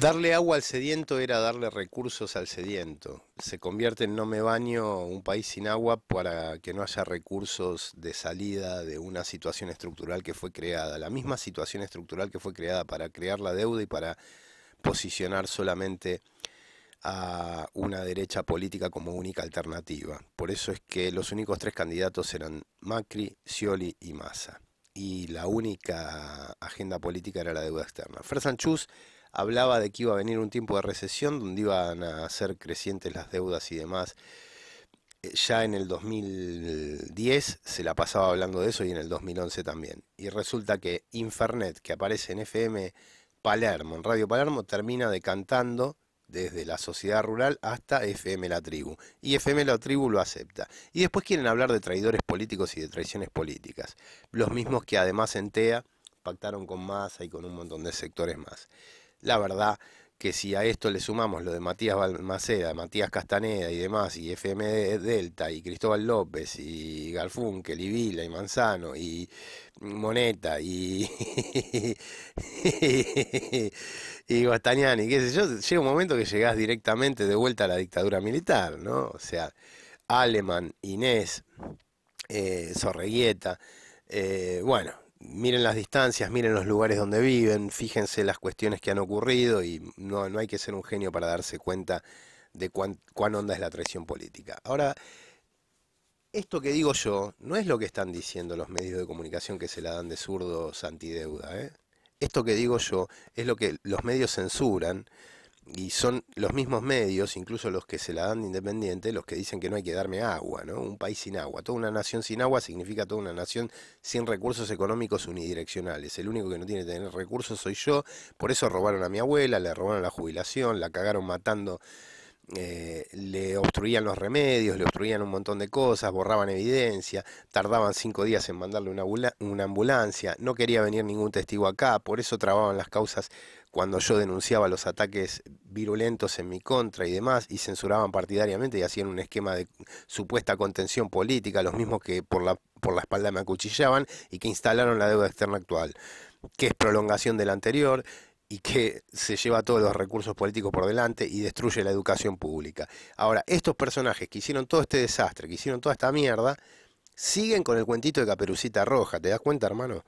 Darle agua al sediento era darle recursos al sediento. Se convierte en no me baño un país sin agua para que no haya recursos de salida de una situación estructural que fue creada. La misma situación estructural que fue creada para crear la deuda y para posicionar solamente a una derecha política como única alternativa. Por eso es que los únicos tres candidatos eran Macri, Scioli y Massa. Y la única agenda política era la deuda externa. Fersanchus hablaba de que iba a venir un tiempo de recesión donde iban a ser crecientes las deudas y demás. Eh, ya en el 2010 se la pasaba hablando de eso y en el 2011 también. Y resulta que Infernet, que aparece en FM Palermo, en Radio Palermo, termina decantando desde la sociedad rural hasta FM La Tribu. Y FM La Tribu lo acepta. Y después quieren hablar de traidores políticos y de traiciones políticas. Los mismos que además en TEA pactaron con Massa y con un montón de sectores más. La verdad que si a esto le sumamos lo de Matías Balmaceda, Matías Castaneda y demás, y FM Delta, y Cristóbal López, y Garfunkel, y y Manzano, y Moneta, y, y qué sé yo, llega un momento que llegás directamente de vuelta a la dictadura militar, ¿no? O sea, Aleman, Inés, eh, eh bueno, miren las distancias, miren los lugares donde viven, fíjense las cuestiones que han ocurrido y no, hay que ser un genio para darse cuenta de cuán, cuán onda es la traición política. Ahora, esto que digo yo no es lo que están diciendo los medios de comunicación que se la dan de zurdos antideuda. ¿eh? Esto que digo yo es lo que los medios censuran y son los mismos medios, incluso los que se la dan de independiente, los que dicen que no hay que darme agua, ¿no? Un país sin agua. Toda una nación sin agua significa toda una nación sin recursos económicos unidireccionales. El único que no tiene que tener recursos soy yo. Por eso robaron a mi abuela, le robaron la jubilación, la cagaron matando eh, le obstruían los remedios, le obstruían un montón de cosas, borraban evidencia, tardaban cinco días en mandarle una, ambulancia, no quería venir ningún testigo acá, por eso trababan las causas cuando yo denunciaba los ataques virulentos en mi contra y demás, y censuraban partidariamente y hacían un esquema de supuesta contención política, los mismos que por la, por la espalda me acuchillaban y que instalaron la deuda externa actual, que es prolongación de la anterior, y que se lleva todos los recursos políticos por delante y destruye la educación pública. Ahora, estos personajes que hicieron todo este desastre, que hicieron toda esta mierda, siguen con el cuentito de Caperucita Roja, ¿te das cuenta, hermano?